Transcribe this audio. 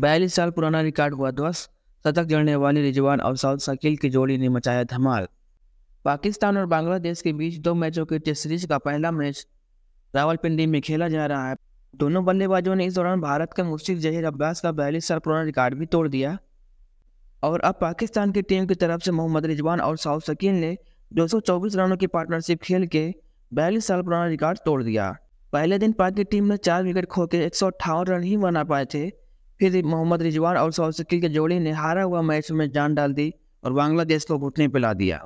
बयालीस साल पुराना रिकॉर्ड हुआ ध्वस्त तो शतक जड़ने वाली रिजवान और साउथ शकील की जोड़ी ने मचाया धमाल पाकिस्तान और बांग्लादेश के बीच दो मैचों की टेस्ट सीरीज का पहला मैच रावलपिंडी में खेला जा रहा है दोनों बल्लेबाजों ने इस दौरान भारत का मुश्किल जहीर अब्बास का बयालीस साल पुराना रिकॉर्ड भी तोड़ दिया और अब पाकिस्तान की टीम की तरफ से मोहम्मद रिजवान और साउथ शकील ने दो रनों की पार्टनरशिप खेल के बयालीस साल पुराना रिकॉर्ड तोड़ दिया पहले दिन पाक की टीम ने चार विकेट खोकर एक रन ही बना पाए थे फिर मोहम्मद रिजवान और सौशकील के जोड़ी ने हारा हुआ मैच में जान डाल दी और बांग्लादेश को घुटने पिला दिया